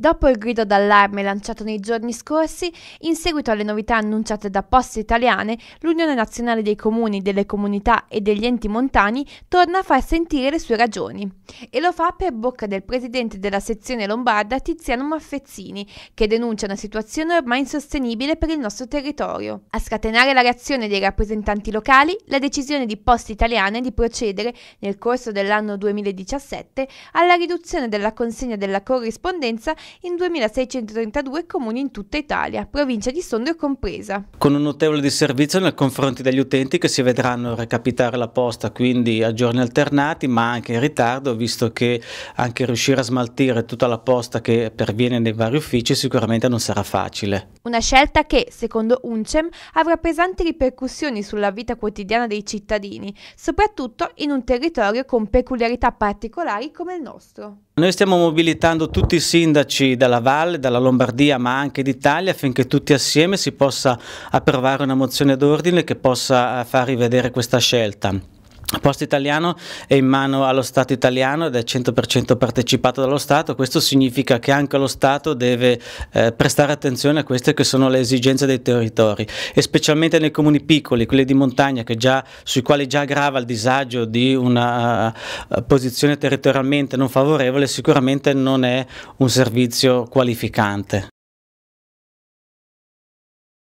Dopo il grido d'allarme lanciato nei giorni scorsi, in seguito alle novità annunciate da Poste Italiane, l'Unione Nazionale dei Comuni, delle Comunità e degli Enti Montani torna a far sentire le sue ragioni. E lo fa per bocca del presidente della sezione lombarda Tiziano Maffezzini, che denuncia una situazione ormai insostenibile per il nostro territorio. A scatenare la reazione dei rappresentanti locali, la decisione di Poste Italiane di procedere, nel corso dell'anno 2017, alla riduzione della consegna della corrispondenza in 2.632 comuni in tutta Italia, provincia di Sondrio compresa. Con un notevole disservizio nei confronti degli utenti che si vedranno recapitare la posta quindi a giorni alternati ma anche in ritardo visto che anche riuscire a smaltire tutta la posta che perviene nei vari uffici sicuramente non sarà facile. Una scelta che, secondo Uncem, avrà pesanti ripercussioni sulla vita quotidiana dei cittadini, soprattutto in un territorio con peculiarità particolari come il nostro. Noi stiamo mobilitando tutti i sindaci della Valle, dalla Lombardia ma anche d'Italia affinché tutti assieme si possa approvare una mozione d'ordine che possa eh, far rivedere questa scelta. Posto Italiano è in mano allo Stato italiano ed è 100% partecipato dallo Stato, questo significa che anche lo Stato deve eh, prestare attenzione a queste che sono le esigenze dei territori e specialmente nei comuni piccoli, quelli di montagna già, sui quali già grava il disagio di una uh, posizione territorialmente non favorevole, sicuramente non è un servizio qualificante.